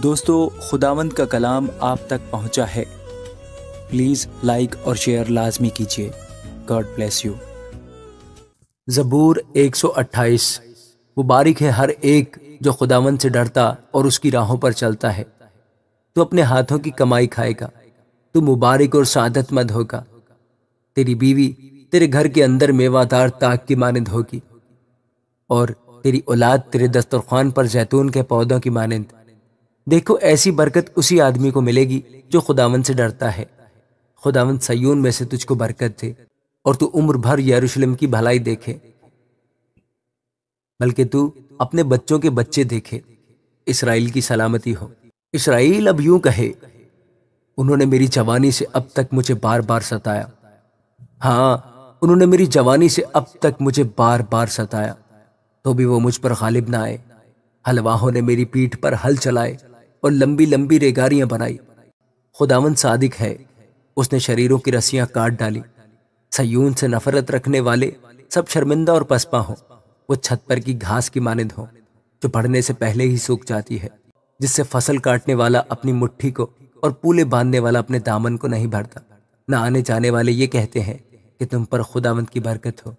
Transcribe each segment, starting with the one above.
दोस्तों खुदावंद का कलाम आप तक पहुंचा है प्लीज़ लाइक और शेयर लाजमी कीजिए गॉड ब्लेस यू जबूर 128 मुबारक है हर एक जो खुदावंद से डरता और उसकी राहों पर चलता है तो अपने हाथों की कमाई खाएगा तू मुबारक और सादतमंद होगा तेरी बीवी तेरे घर के अंदर मेवादार ताक की मानंद होगी और तेरी औलाद तेरे दस्तरखान पर जैतून के पौधों की मानंद देखो ऐसी बरकत उसी आदमी को मिलेगी जो खुदावन से डरता है खुदावन सयून में से तुझको बरकत दे और तू उम्र भर यरूशलेम की भलाई देखे बल्कि तू अपने बच्चों के बच्चे देखे इसराइल की सलामती हो इसराइल अब यूं कहे उन्होंने मेरी जवानी से अब तक मुझे बार बार सताया हाँ उन्होंने मेरी जवानी से अब तक मुझे बार बार सताया तो भी वो मुझ पर गालिब ना आए हलवाहों ने मेरी पीठ पर हल चलाए और लंबी लंबी रेगारियां बनाई खुदावन सादिक है उसने शरीरों की रस्सियां काट डाली सयून से नफरत रखने वाले सब शर्मिंदा और पसपा हो वो छत पर की घास की मानद हो जो बढ़ने से पहले ही सूख जाती है जिससे फसल काटने वाला अपनी मुट्ठी को और पूले बांधने वाला अपने दामन को नहीं भरता न आने जाने वाले ये कहते हैं कि तुम पर खुदावंत की बरकत हो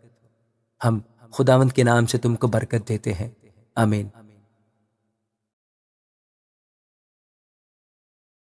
हम खुदावंत के नाम से तुमको बरकत देते हैं अमीन